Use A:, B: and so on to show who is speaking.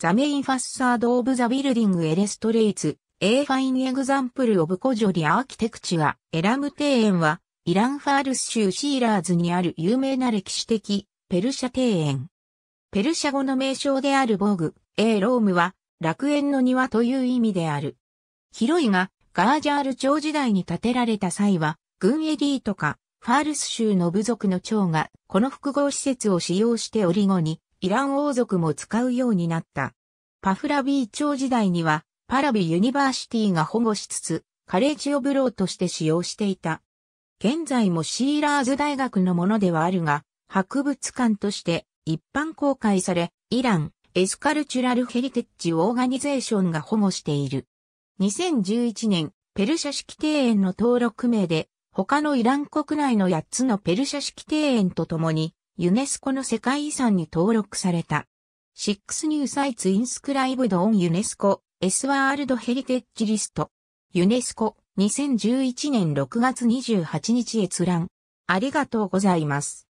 A: ザメインファッサードオブザビルディングエレストレイツ、A fine example of c o j o r i architecture エラム庭園は、イランファールス州シーラーズにある有名な歴史的ペルシャ庭園。ペルシャ語の名称であるグ、エ A ロームは楽園の庭という意味である。広いが、ガージャール朝時代に建てられた際は、軍エリートか、ファールス州の部族の長が、この複合施設を使用しておりごに、イラン王族も使うようになった。パフラビー朝時代には、パラビユニバーシティが保護しつつ、カレッジオブローとして使用していた。現在もシーラーズ大学のものではあるが、博物館として一般公開され、イラン、エスカルチュラルヘリテッジオーガニゼーションが保護している。2011年、ペルシャ式庭園の登録名で、他のイラン国内の8つのペルシャ式庭園とともに、ユネスコの世界遺産に登録された。6ックスニュー e s Inscribed on u n e s c S ワールドヘリテッジリスト。ユネスコ2011年6月28日閲覧。
B: ありがとうございます。